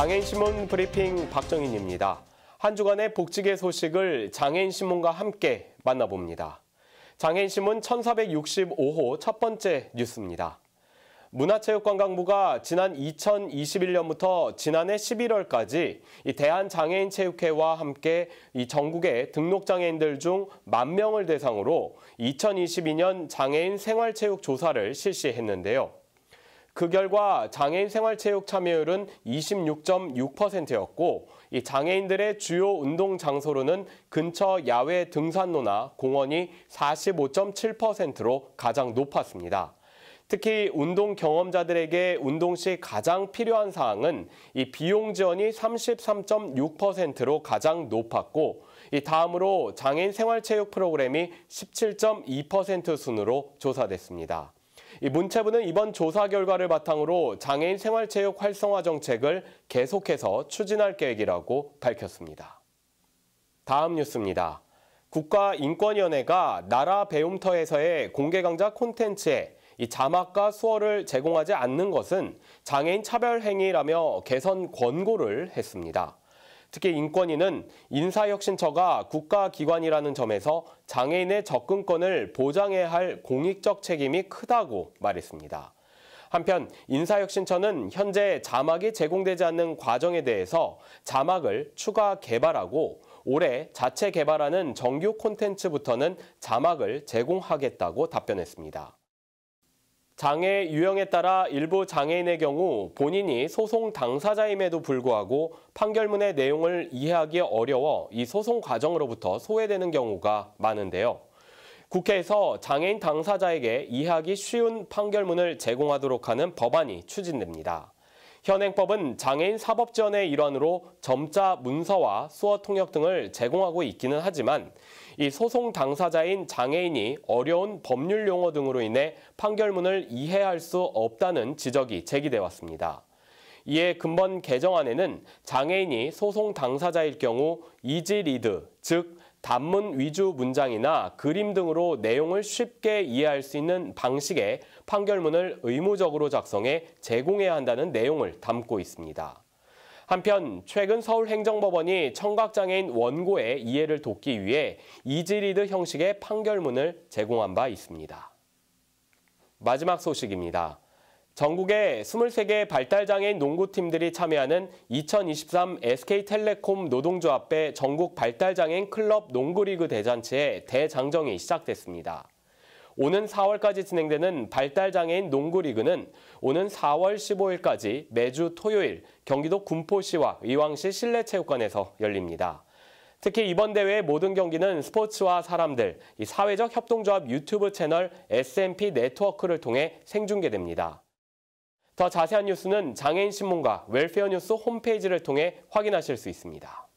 장애인신문 브리핑 박정인입니다. 한 주간의 복지계 소식을 장애인신문과 함께 만나봅니다. 장애인신문 1465호 첫 번째 뉴스입니다. 문화체육관광부가 지난 2021년부터 지난해 11월까지 대한장애인체육회와 함께 전국의 등록장애인들 중 1만 명을 대상으로 2022년 장애인 생활체육 조사를 실시했는데요. 그 결과 장애인 생활체육 참여율은 26.6%였고 이 장애인들의 주요 운동 장소로는 근처 야외 등산로나 공원이 45.7%로 가장 높았습니다. 특히 운동 경험자들에게 운동 시 가장 필요한 사항은 이 비용 지원이 33.6%로 가장 높았고 이 다음으로 장애인 생활체육 프로그램이 17.2% 순으로 조사됐습니다. 문체부는 이번 조사 결과를 바탕으로 장애인 생활체육 활성화 정책을 계속해서 추진할 계획이라고 밝혔습니다. 다음 뉴스입니다. 국가인권위원회가 나라 배움터에서의 공개 강좌 콘텐츠에 이 자막과 수어를 제공하지 않는 것은 장애인 차별 행위라며 개선 권고를 했습니다. 특히 인권위는 인사혁신처가 국가기관이라는 점에서 장애인의 접근권을 보장해야 할 공익적 책임이 크다고 말했습니다. 한편 인사혁신처는 현재 자막이 제공되지 않는 과정에 대해서 자막을 추가 개발하고 올해 자체 개발하는 정규 콘텐츠부터는 자막을 제공하겠다고 답변했습니다. 장애 유형에 따라 일부 장애인의 경우 본인이 소송 당사자임에도 불구하고 판결문의 내용을 이해하기 어려워 이 소송 과정으로부터 소외되는 경우가 많은데요. 국회에서 장애인 당사자에게 이해하기 쉬운 판결문을 제공하도록 하는 법안이 추진됩니다. 현행법은 장애인 사법지원의 일환으로 점자 문서와 수어 통역 등을 제공하고 있기는 하지만 이 소송 당사자인 장애인이 어려운 법률 용어 등으로 인해 판결문을 이해할 수 없다는 지적이 제기돼 왔습니다. 이에 근본 개정안에는 장애인이 소송 당사자일 경우 이지 리드, 즉 단문 위주 문장이나 그림 등으로 내용을 쉽게 이해할 수 있는 방식의 판결문을 의무적으로 작성해 제공해야 한다는 내용을 담고 있습니다. 한편 최근 서울행정법원이 청각장애인 원고의 이해를 돕기 위해 이지리드 형식의 판결문을 제공한 바 있습니다. 마지막 소식입니다. 전국의 23개 발달장애인 농구팀들이 참여하는 2023 SK텔레콤 노동조합배 전국 발달장애인 클럽 농구리그 대잔치의 대장정이 시작됐습니다. 오는 4월까지 진행되는 발달장애인 농구리그는 오는 4월 15일까지 매주 토요일 경기도 군포시와 의왕시 실내체육관에서 열립니다. 특히 이번 대회 모든 경기는 스포츠와 사람들, 사회적 협동조합 유튜브 채널 SMP 네트워크를 통해 생중계됩니다. 더 자세한 뉴스는 장애인신문과 웰페어뉴스 홈페이지를 통해 확인하실 수 있습니다.